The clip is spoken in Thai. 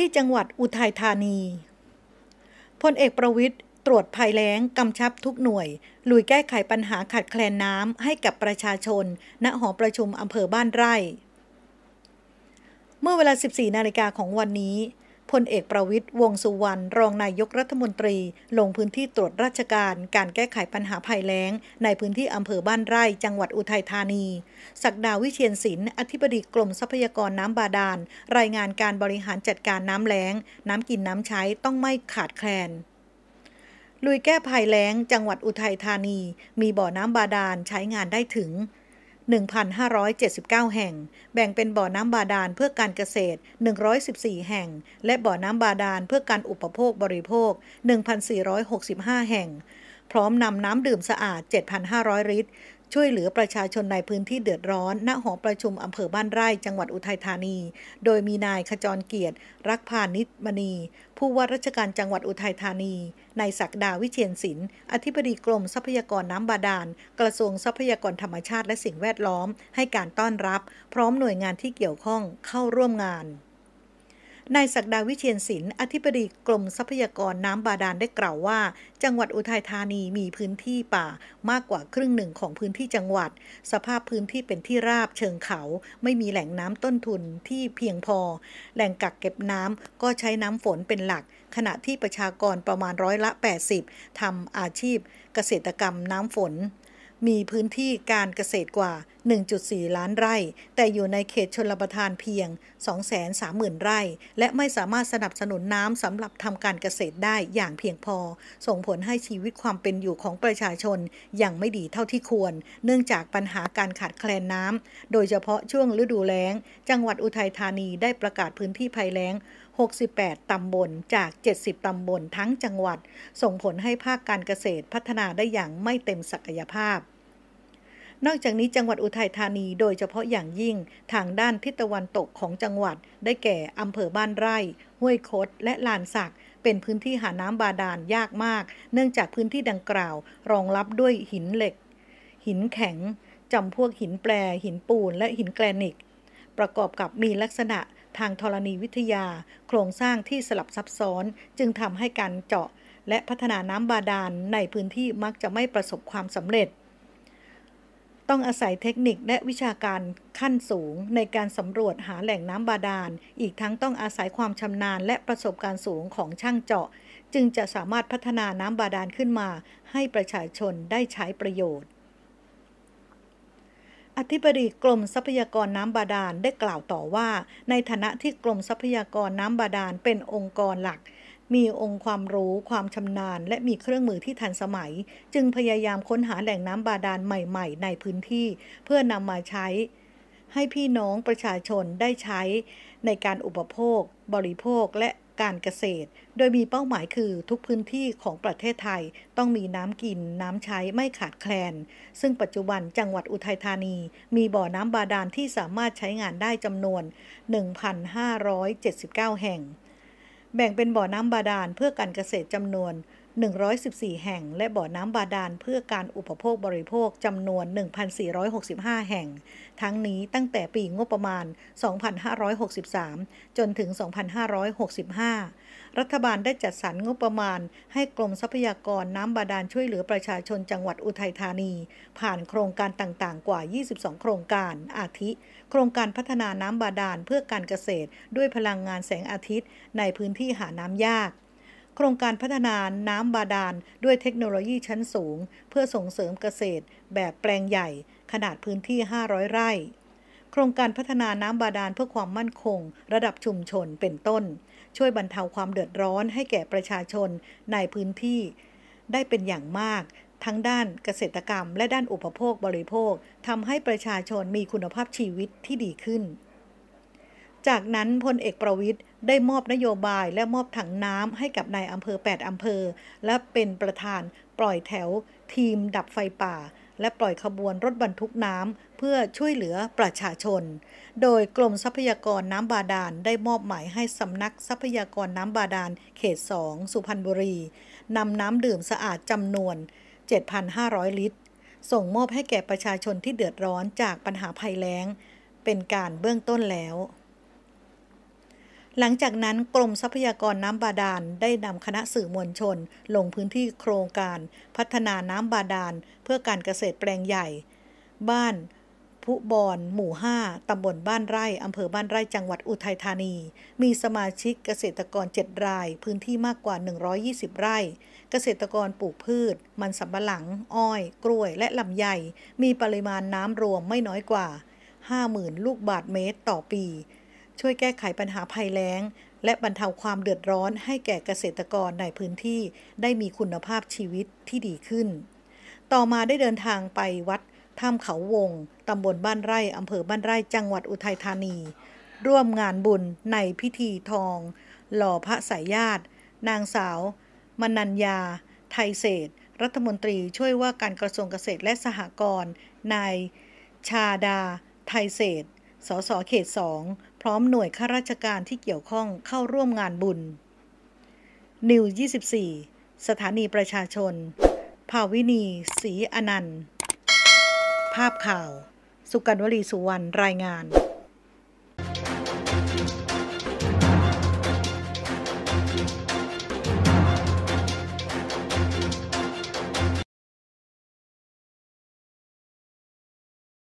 ที่จังหวัดอุทัยธานี พลเอกประวิทย์ ตรวจภัยแล้งกำชับทุกหน่วย ลุยแก้ไขปัญหาขาดแคลนน้ำให้กับประชาชน ณ หอประชุมอำเภอบ้านไร่ เมื่อเวลา 14 นาฬิกาของวันนี้พลเอกประวิทย์วงสุวรรณรองนายกรัฐมนตรี ลงพื้นที่ตรวจราชการ การแก้ไขปัญหาภัยแล้ง ในพื้นที่อำเภอบ้านไร่จังหวัดอุทัยธานี ศักดาวิเชียนศิลป์อธิบดีกรมทรัพยากรน้ำบาดาลรายงานการบริหารจัดการน้ำแล้ง น้ำกินน้ำใช้ต้องไม่ขาดแคลน ลุยแก้ภัยแล้ง จังหวัดอุทัยธานี มีบ่อน้ำบาดาลใช้งานได้ถึง1,579 แห่ง แบ่งเป็นบ่อน้ำบาดาลเพื่อการเกษตร 114 แห่ง และบ่อน้ำบาดาลเพื่อการอุปโภคบริโภค 1,465 แห่ง พร้อมนำน้ำดื่มสะอาด 7,500 ลิตรช่วยเหลือประชาชนในพื้นที่เดือดร้อน ณ หอประชุมอำเภอบ้านไร่ จังหวัดอุทัยธานี โดยมีนายขจรเกียรติ รักพานิชมณี ผู้ว่าราชการจังหวัดอุทัยธานี นายศักดาวิเชียนศิลป์อธิบดีกรมทรัพยากรน้ำบาดาล กระทรวงทรัพยากรธรรมชาติและสิ่งแวดล้อม ให้การต้อนรับ พร้อมหน่วยงานที่เกี่ยวข้องเข้าร่วมงานนายศักดาวิเชียนศิลป์อธิบดีกรมทรัพยากรน้ำบาดาลได้กล่าวว่า จังหวัดอุทัยธานีมีพื้นที่ป่ามากกว่าครึ่งหนึ่งของพื้นที่จังหวัด สภาพพื้นที่เป็นที่ราบเชิงเขา ไม่มีแหล่งน้ำต้นทุนที่เพียงพอ แหล่งกักเก็บน้ำก็ใช้น้ำฝนเป็นหลัก ขณะที่ประชากรประมาณร้อยละ 80 ทำอาชีพ เกษตรกรรมน้ำฝนมีพื้นที่การเกษตรกว่า 1.4 ล้านไร่ แต่อยู่ในเขตชนบทานเพียง 230,000 ไร่ และไม่สามารถสนับสนุนน้ำสำหรับทำการเกษตรได้อย่างเพียงพอ ส่งผลให้ชีวิตความเป็นอยู่ของประชาชนยังไม่ดีเท่าที่ควร เนื่องจากปัญหาการขาดแคลนน้ำ โดยเฉพาะช่วงฤดูแล้ง จังหวัดอุทัยธานีได้ประกาศพื้นที่ภัยแล้ง68 ตำบลจาก 70 ตำบลทั้งจังหวัด ส่งผลให้ภาคการเกษตรพัฒนาได้อย่างไม่เต็มศักยภาพ นอกจากนี้จังหวัดอุทัยธานี โดยเฉพาะอย่างยิ่งทางด้านทิศตะวันตกของจังหวัดได้แก่อำเภอบ้านไร่ ห้วยคด และลานสัก เป็นพื้นที่หาน้ำบาดาลยากมาก เนื่องจากพื้นที่ดังกล่าว รองรับด้วยหินเหล็ก หินแข็งจำพวกหินแปร หินปูน และหินแกรนิต ประกอบกับมีลักษณะทางธรณีวิทยาโครงสร้างที่สลับซับซ้อนจึงทำให้การเจาะ และพัฒนาน้ำบาดาลในพื้นที่มักจะไม่ประสบความสำเร็จ ต้องอาศัยเทคนิคและวิชาการขั้นสูงในการสำรวจหาแหล่งน้ำบาดาลอีกทั้งต้องอาศัยความชำนาญ และประสบการณ์สูงของช่างเจาะ จึงจะสามารถพัฒนาน้ำบาดาลขึ้นมา ให้ประชาชนได้ใช้ประโยชน์อธิบดีกรมทรัพยากรน้ำบาดาลได้กล่าวต่อว่า ในฐานะที่กรมทรัพยากรน้ำบาดาลเป็นองค์กรหลัก มีองค์ความรู้ ความชำนาญ และมีเครื่องมือที่ทันสมัย จึงพยายามค้นหาแหล่งน้ำบาดาลใหม่ๆ ในพื้นที่เพื่อนำมาใช้ ให้พี่น้องประชาชนได้ใช้ ในการอุปโภค บริโภคและการเกษตร โดยมีเป้าหมายคือ ทุกพื้นที่ของประเทศไทยต้องมีน้ำกิน น้ำใช้ไม่ขาดแคลน ซึ่งปัจจุบันจังหวัดอุทัยธานี มีบ่อน้ำบาดาลที่สามารถใช้งานได้จำนวน 1,579 แห่ง แบ่งเป็นบ่อน้ำบาดาลเพื่อการเกษตรจำนวน114 แห่งและบ่อน้ำบาดาลเพื่อการอุปโภคบริโภคจำนวน 1,465 แห่ง ทั้งนี้ตั้งแต่ปีงบประมาณ 2,563 จนถึง 2,565 รัฐบาลได้จัดสรรงบประมาณ ให้กรมทรัพยากรน้ำบาดาลช่วยเหลือประชาชนจังหวัดอุทัยธานี ผ่านโครงการต่างๆ กว่า 22 โครงการ อาทิ โครงการพัฒนาน้ำบาดาลเพื่อการเกษตรด้วยพลังงานแสงอาทิตย์ ในพื้นที่หาน้ำยากโครงการพัฒนาน้ำบาดาลด้วยเทคโนโลยีชั้นสูงเพื่อส่งเสริมเกษตรแบบแปลงใหญ่ขนาดพื้นที่ 500 ไร่ โครงการพัฒนาน้ำบาดาลเพื่อความมั่นคงระดับชุมชนเป็นต้น ช่วยบรรเทาความเดือดร้อนให้แก่ประชาชนในพื้นที่ได้เป็นอย่างมากทั้งด้านเกษตรกรรมและด้านอุปโภคบริโภคทำให้ประชาชนมีคุณภาพชีวิตที่ดีขึ้นจากนั้นพลเอกประวิทย์ได้มอบนโยบายและมอบถังน้ำให้กับนายอำเภอ 8 อำเภอ และเป็นประธานปล่อยแถวทีมดับไฟป่า และปล่อยขบวนรถบรรทุกน้ำเพื่อช่วยเหลือประชาชน โดยกรมทรัพยากรน้ำบาดาลได้มอบหมายให้สำนักทรัพยากรน้ำบาดาลเขต 2 สุพรรณบุรีนำน้ำดื่มสะอาดจำนวน 7,500 ลิตร ส่งมอบให้แก่ประชาชนที่เดือดร้อนจากปัญหาภัยแล้ง เป็นการเบื้องต้นแล้วหลังจากนั้นกรมทรัพยากรน้ำบาดาล ได้นำคณะสื่อมวลชน ลงพื้นที่โครงการ พัฒนาน้ำบาดาล เพื่อการเกษตรแปลงใหญ่ บ้านผู้บอนหมู่5ตำบลบ้านไร่อำเภอบ้านไร่จังหวัดอุทัยธานี มีสมาชิกเกษตรกร 7 รายพื้นที่มากกว่า 120 ไร่ เกษตรกรปลูกพืช มันสำปะหลัง อ้อย กล้วยและลำไยมีปริมาณน้ำรวมไม่น้อยกว่า 50,000ลูกบาทเมตรต่อปีช่วยแก้ไขปัญหาภัยแล้ง และบรรเทาความเดือดร้อนให้แก่เกษตรกรในพื้นที่ได้มีคุณภาพชีวิตที่ดีขึ้น ต่อมาได้เดินทางไปวัดถ้ำเขาวง ตำบลบ้านไร่ อำเภอบ้านไร่จังหวัดอุทัยธานี ร่วมงานบุญในพิธีทอง หล่อพระสายญาตินางสาว มนัญญาไทยเศษรัฐมนตรีช่วยว่าการกระทรวงเกษตรและสหกรณ์นายชาดา ไทยเศษสสเขตสองพร้อมหน่วยข้าราชการที่เกี่ยวข้องเข้าร่วมงานบุญ นิว 24 สถานีประชาชน ภาวินีศรีอนันต์ ภาพข่าว สุกันวลีสุวรรณ รายงาน